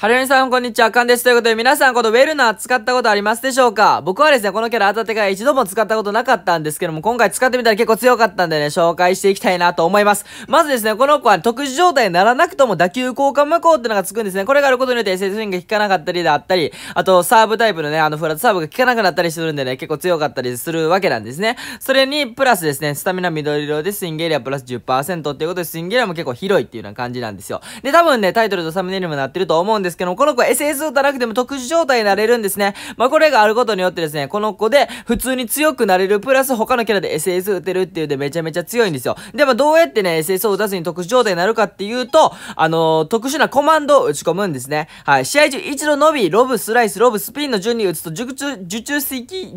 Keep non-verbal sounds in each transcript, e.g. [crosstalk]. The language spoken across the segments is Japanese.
はるみさん、こんにちは。あかんです。ということで、皆さん、このウェルナー使ったことありますでしょうか僕はですね、このキャラ当たってから一度も使ったことなかったんですけども、今回使ってみたら結構強かったんでね、紹介していきたいなと思います。まずですね、この子は、特殊状態にならなくとも打球交換無効ってのがつくんですね。これがあることによって SS スインが効かなかったりであったり、あと、サーブタイプのね、あの、フラットサーブが効かなくなったりするんでね、結構強かったりするわけなんですね。それに、プラスですね、スタミナ緑色でスイングエリアプラス10%っていうことで、スイングエリアも結構広いっていうような感じなんですよ。で、多分ね、タイトルとサムネイルもなってると思うんですですけども、この子 SS 打たなくても特殊状態になれるんですね。まあ、これがあることによってですね、この子で普通に強くなれる、プラス他のキャラで SS 打てるっていうでめちゃめちゃ強いんですよ。で、まあ、どうやってね、SS を打たずに特殊状態になるかっていうと、あのー、特殊なコマンドを打ち込むんですね。はい。試合中、一度伸び、ロブ、スライス、ロブ、スピンの順に打つと、受注、受注式、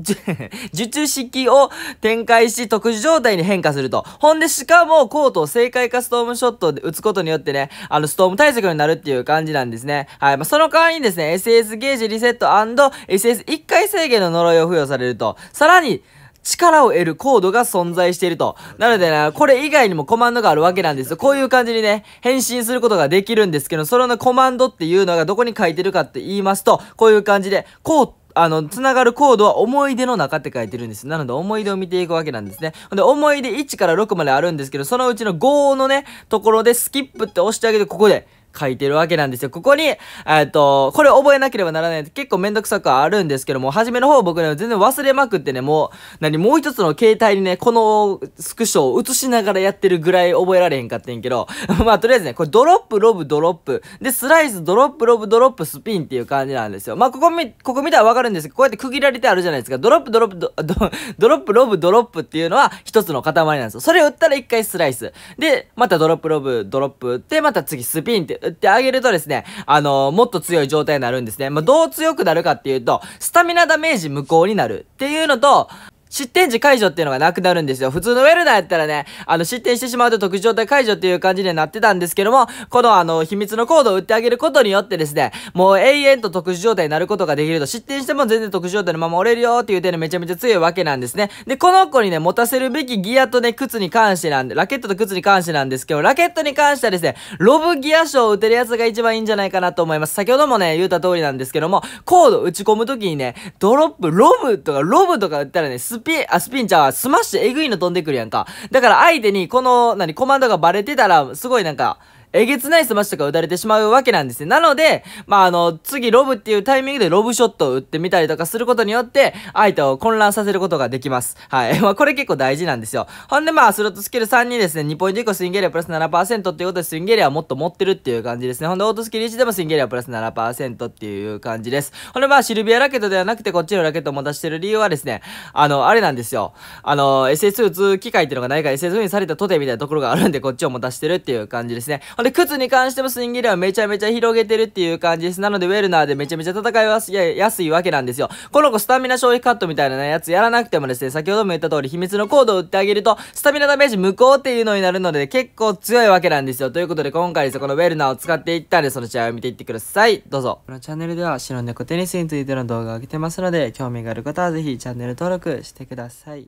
受 [laughs] 注式を展開し、特殊状態に変化すると。ほんで、しかも、コートを正解かストームショットで打つことによってね、あの、ストーム対策になるっていう感じなんですね。はい。まあ、その代わりにですね、SS ゲージリセット &SS1 回制限の呪いを付与されると、さらに、力を得るコードが存在していると。なのでね、これ以外にもコマンドがあるわけなんですよ。こういう感じにね、変身することができるんですけど、そのコマンドっていうのがどこに書いてるかって言いますと、こういう感じで、こう、あの、つながるコードは思い出の中って書いてるんです。なので、思い出を見ていくわけなんですね。で、思い出1から6まであるんですけど、そのうちの5のね、ところでスキップって押してあげて、ここで、書いてるわけなんですよ。ここに、えっと、これ覚えなければならないって結構めんどくさくあるんですけども、初めの方僕ね、全然忘れまくってね、もう、何、もう一つの携帯にね、このスクショを映しながらやってるぐらい覚えられへんかってんけど、[laughs] まあ、とりあえずね、これドロップ、ロブ、ドロップ、で、スライス、ドロップ、ロブ、ドロップ、スピンっていう感じなんですよ。まあ、ここ見、ここ見たらわかるんですけど、こうやって区切られてあるじゃないですか。ドロップ、ドロップ、ド、[laughs] ドロップ、ロブ、ドロップっていうのは一つの塊なんですよ。それを打ったら一回スライス。で、またドロップ、ロブ、ドロップって、また次スピンって、ってあげるとですね、あのー、もっと強い状態になるんですね。まあ、どう強くなるかっていうと、スタミナダメージ無効になるっていうのと、出点時解除っていうのがなくなるんですよ。普通のウェルナーやったらね、あの、出点してしまうと特殊状態解除っていう感じになってたんですけども、このあの、秘密のコードを売ってあげることによってですね、もう永遠と特殊状態になることができると、失点しても全然特殊状態のまま折れるよっていう点でめちゃめちゃ強いわけなんですね。で、この子にね、持たせるべきギアとね、靴に関してなんで、ラケットと靴に関してなんですけど、ラケットに関してはですね、ロブギア賞を打てるやつが一番いいんじゃないかなと思います。先ほどもね、言うた通りなんですけども、コード打ち込むときにね、ドロップ、ロブとか、ロブとか打ったらね、スピン、あ、スピンちゃんはスマッシュえぐいの飛んでくるやんか。だから相手にこの、何、コマンドがバレてたら、すごいなんか、えげつないスマッシュとか打たれてしまうわけなんですね。なので、まあ、あの、次ロブっていうタイミングでロブショットを打ってみたりとかすることによって、相手を混乱させることができます。はい。[laughs] まあ、これ結構大事なんですよ。ほんで、まあ、スロットスキル3にですね、2ポイント以降スインゲリアプラス7%っていうことで、スインゲリアはもっと持ってるっていう感じですね。ほんで、オートスキル1でもスインゲリアプラス7%っていう感じです。ほんで、まあ、シルビアラケットではなくて、こっちのラケットを持たしてる理由はですね、あの、あれなんですよ。あの、SS 打つ機会っていうのがないから SS にされたとてみたいなところがあるんで、こっちを持たしてるっていう感じですね。で、靴に関してもスイング量はめちゃめちゃ広げてるっていう感じです。なので、ウェルナーでめちゃめちゃ戦いは安いわけなんですよ。この子、スタミナ消費カットみたいな、やつやらなくてもですね、先ほども言った通り、秘密のコードを打ってあげると、スタミナダメージ無効っていうのになるので、結構強いわけなんですよ。ということで、今回ですね、このウェルナーを使っていったんで、その試合を見ていってください。どうぞ。このチャンネルでは、白猫テニスについての動画を上げてますので、興味がある方はぜひチャンネル登録してください。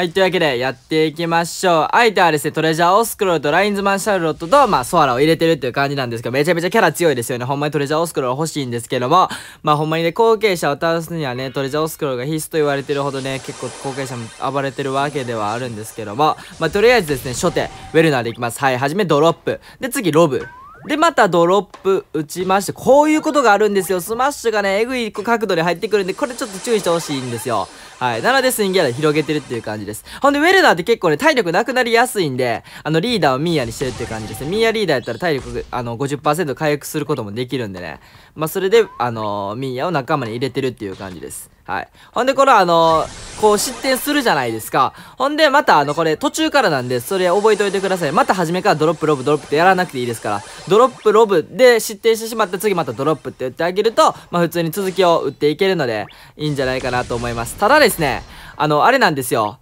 はい、というわけでやっていきましょう。相手はですね、トレジャーオスクロールとラインズマンシャルロットと、まあ、ソアラを入れてるっていう感じなんですけど、めちゃめちゃキャラ強いですよね。ほんまにトレジャーオスクロール欲しいんですけども、まあ、ほんまにね、後継者を倒すにはね、トレジャーオスクロールが必須と言われてるほどね、結構後継者も暴れてるわけではあるんですけども、まあ、とりあえずですね、初手、ウェルナーでいきます。はい、はじめドロップ。で、次、ロブ。で、またドロップ打ちまして、こういうことがあるんですよ。スマッシュがね、えぐい角度で入ってくるんで、これちょっと注意してほしいんですよ。はい。なので、スイングャラ広げてるっていう感じです。ほんで、ウェルナーって結構ね、体力なくなりやすいんで、あの、リーダーをミーヤにしてるっていう感じですね。ミーヤリーダーやったら体力、あの50、50%回復することもできるんでね。まあ、それで、あのー、ミーヤを仲間に入れてるっていう感じです。はい。ほんで、これあのー、こう失点するじゃないですか。ほんで、またあの、これ途中からなんで、それ覚えておいてください。また初めからドロップロブドロップってやらなくていいですから、ドロップロブで失点してしまって次またドロップって打ってあげると、まあ普通に続きを打っていけるので、いいんじゃないかなと思います。ただですね、あの、あれなんですよ。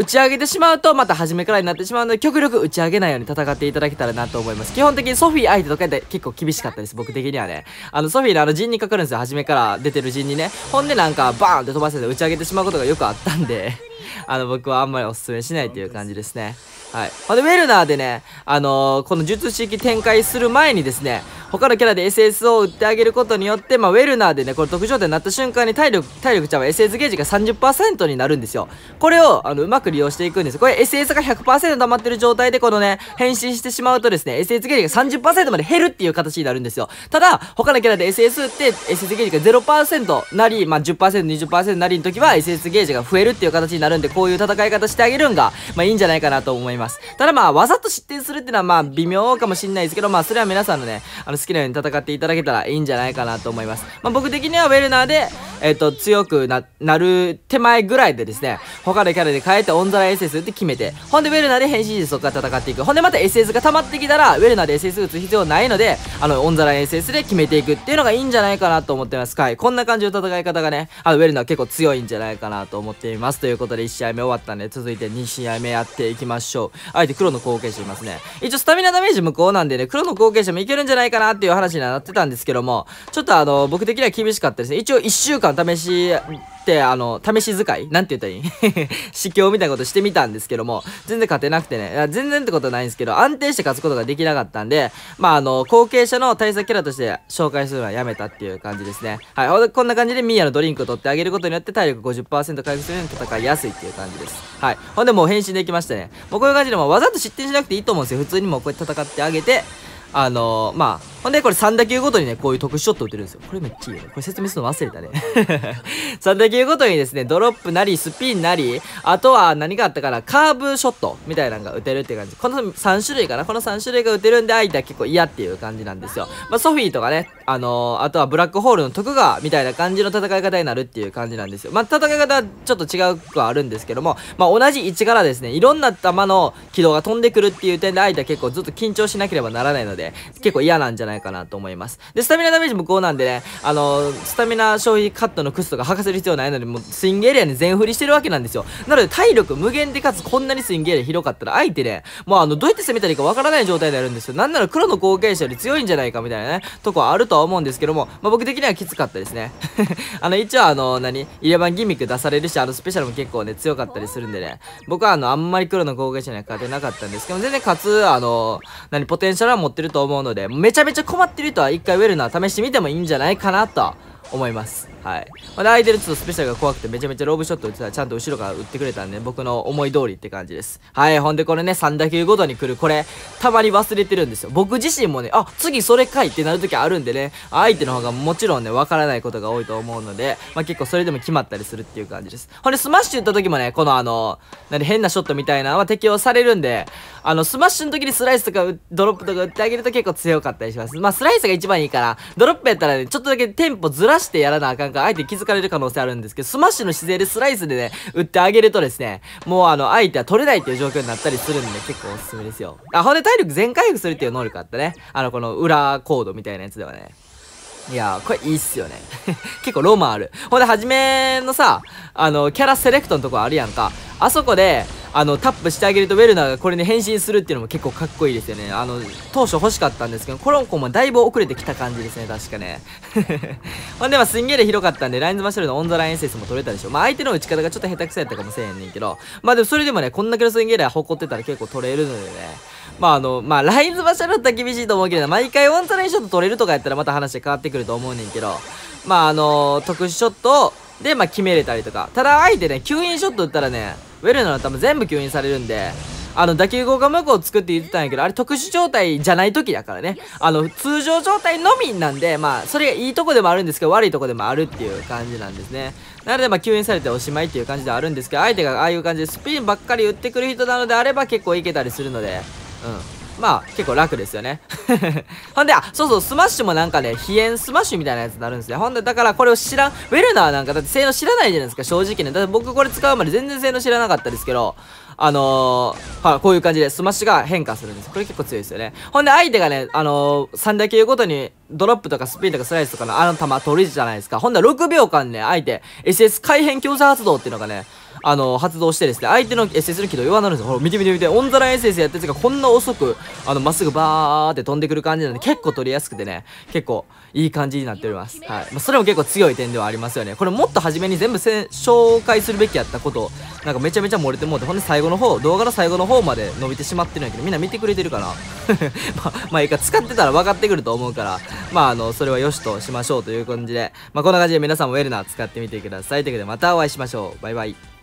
打ち上げてしまうとまた初めからになってしまうので極力打ち上げないように戦っていただけたらなと思います基本的にソフィー相手とかて結構厳しかったです僕的にはねあのソフィーのあの陣にかかるんですよ初めから出てる陣にねほんでなんかバーンって飛ばせて打ち上げてしまうことがよくあったんであの、僕はあんまりおすすめしないという感じですね。はい。まあ、で、ウェルナーでね、あのー、この術式展開する前にですね、他のキャラで SS を打ってあげることによって、まあ、ウェルナーでね、これ特徴点になった瞬間に体力、体力ちゃは SS ゲージが30%になるんですよ。これを、あの、うまく利用していくんです。これ SS が100%溜まってる状態で、このね、変身してしまうとですね、SS ゲージが30%まで減るっていう形になるんですよ。ただ、他のキャラで SS 打って、SS ゲージが0%なり、まあ10%、20%なりの時は SS ゲージが増えるっていう形になるんですんで、こういう戦い方してあげるんが、まあいいんじゃないかなと思います。ただまあ、わざと失点するっていうのはまあ微妙かもしんないですけど、まあそれは皆さんのね、あの好きなように戦っていただけたらいいんじゃないかなと思います。まあ僕的にはウェルナーで、えっ、ー、と、強くな、なる手前ぐらいでですね、他のキャラで変えてオンザラ SS って決めて、ほんでウェルナーで変身時てそこから戦っていく。ほんでまた SS が溜まってきたら、ウェルナーで SS 打つ必要ないので、あの、オンザラ SS で決めていくっていうのがいいんじゃないかなと思ってます。はい。こんな感じの戦い方がね、あの、ウェルナー結構強いんじゃないかなと思っています。ということで、1試合目終わったんで、続いて2試合目やっていきましょう。相手黒の後継者いますね。一応スタミナダメージ無効なんでね、黒の後継者もいけるんじゃないかなっていう話にはなってたんですけども、ちょっとあの、僕的には厳しかったですね。一応1週間試し、、あの、試し使いなんて言ったらいい [laughs] 試をみたいなことしてみたんですけども、全然勝てなくてね、いや全然ってことはないんですけど、安定して勝つことができなかったんで、まあ、あの、後継者の対策キャラとして紹介するのはやめたっていう感じですね。はい、こんな感じでミーヤのドリンクを取ってあげることによって体力50%回復するように戦いやすいっていう感じです。はい。ほんでもう変身できましたね。もうこういう感じでもわざと失点しなくていいと思うんですよ。普通にもうこうやって戦ってあげて、あのー、まあ、ほんで、これ3打球ごとにね、こういう特殊ショット打てるんですよ。これめっちゃいいよね。これ説明するの忘れたね。3 [laughs] 打球ごとにですね、ドロップなり、スピンなり、あとは何があったかな、カーブショットみたいなのが打てるって感じ。この3種類かなこの3種類が打てるんで、相手は結構嫌っていう感じなんですよ。まあ、ソフィーとかね、あのー、あとはブラックホールの徳川みたいな感じの戦い方になるっていう感じなんですよ。まあ、戦い方はちょっと違うくはあるんですけども、まあ、同じ位置からですね、いろんな球の軌道が飛んでくるっていう点で、相手は結構ずっと緊張しなければならないので、結構嫌なんじゃないないかなと思います。で、スタミナダメージ無効なんでね、あのー、スタミナ消費カットのクスとか吐かせる必要ないので、もうスイングエリアに全振りしてるわけなんですよ。なので、体力無限でかつこんなにスイングエリア広かったら、相手ね、もうあの、どうやって攻めたらいいかわからない状態であるんですよ。なんなら黒の後継者より強いんじゃないかみたいなね、とこはあるとは思うんですけども、まあ、僕的にはきつかったですね。[laughs] あの、一応あの、何イレバンギミック出されるし、あの、スペシャルも結構ね、強かったりするんでね、僕はあの、あんまり黒の後継者には勝てなかったんですけど、全然勝つ、あの、何、ポテンシャルは持ってると思うので、めちゃめちゃちゃ困ってる人は一回ウェルナー試してみてもいいんじゃないかなと思いますはい。まだ相手でちょっとスペシャルが怖くてめちゃめちゃローブショット打ってたらちゃんと後ろから打ってくれたんで、僕の思い通りって感じです。はい。ほんでこれね、3打球ごとに来る、これ、たまに忘れてるんですよ。僕自身もね、あ、次それかいってなる時あるんでね、相手の方がもちろんね、わからないことが多いと思うので、まあ、結構それでも決まったりするっていう感じです。ほんで、スマッシュ打った時もね、このあの、なんで変なショットみたいなのは適用されるんで、あの、スマッシュの時にスライスとかドロップとか打ってあげると結構強かったりします。まあ、スライスが一番いいから、ドロップやったらね、ちょっとだけテンポずらしてやらなあかんから、か相手気づかれる可能性あるんですけど、スマッシュの姿勢でスライスでね、打ってあげるとですね、もうあの、相手は取れないっていう状況になったりするんで、結構おすすめですよ。あ、ほんで体力全回復するっていう能力あったね。あの、この裏コードみたいなやつではね。いやー、これいいっすよね。[laughs] 結構ロマンある。ほんで、初めのさ、あの、キャラセレクトのとこあるやんか。あそこで、あのタップしてあげるとウェルナーがこれに、変身するっていうのも結構かっこいいですよねあの当初欲しかったんですけどコロンコもだいぶ遅れてきた感じですね確かね [laughs] ほんでまあすんげえ広かったんでラインズマシュルのオンザラインエッセンスも取れたでしょまあ相手の打ち方がちょっと下手くそやったかもしれんねんけどまあでもそれでもねこんだけのすんげえ誇ってたら結構取れるのでねまああの、まあラインズマシャルだったら厳しいと思うけど、毎回オンザラインショット取れるとかやったらまた話変わってくると思うねんけど、まああの特殊ショットを、で、まあ決めれたりとか、ただ相手ね、吸引ショット打ったらね、ウェルの弾全部吸引されるんで、あの、打球効果無効を作って言ってたんやけど、あれ特殊状態じゃない時だからね。あの、通常状態のみなんで、まあ、それがいいとこでもあるんですけど、悪いとこでもあるっていう感じなんですね。なので、まあ、吸引されておしまいっていう感じではあるんですけど、相手がああいう感じでスピンばっかり打ってくる人なのであれば結構いけたりするので、うん。まあ、結構楽ですよね。[laughs] ほんで、あ、そうそう、スマッシュもなんかね、飛燕スマッシュみたいなやつになるんですね。ほんで、だからこれを知らん、ウェルナーなんか、だって性能知らないじゃないですか、正直ね。だって僕これ使うまで全然性能知らなかったですけど、あのー、はこういう感じでスマッシュが変化するんです。これ結構強いですよね。ほんで、相手がね、あのー、3打球ごとにドロップとかスピンとかスライスとかのあの球取るじゃないですか。ほんで、6秒間ね、相手、SS 改変強制発動っていうのがね、あの、発動してですね、相手の SS の軌道弱なるんですよ。ほら、見て見て見て、オンザラ SS やったやつがこんな遅く、あの、まっすぐバーって飛んでくる感じなんで、結構取りやすくてね、結構いい感じになっております。はい。まあ、それも結構強い点ではありますよね。これもっと初めに全部せ紹介するべきやったこと、なんかめちゃめちゃ漏れてもうて、ほんで最後の方、動画の最後の方まで伸びてしまってるんやけど、みんな見てくれてるかな [laughs] まあ、まあ、いいか、使ってたら分かってくると思うから、まあ、あの、それは良しとしましょうという感じで、まあ、こんな感じで皆さんもウェルナー使ってみてください。ということで、またお会いしましょう。バイバイ。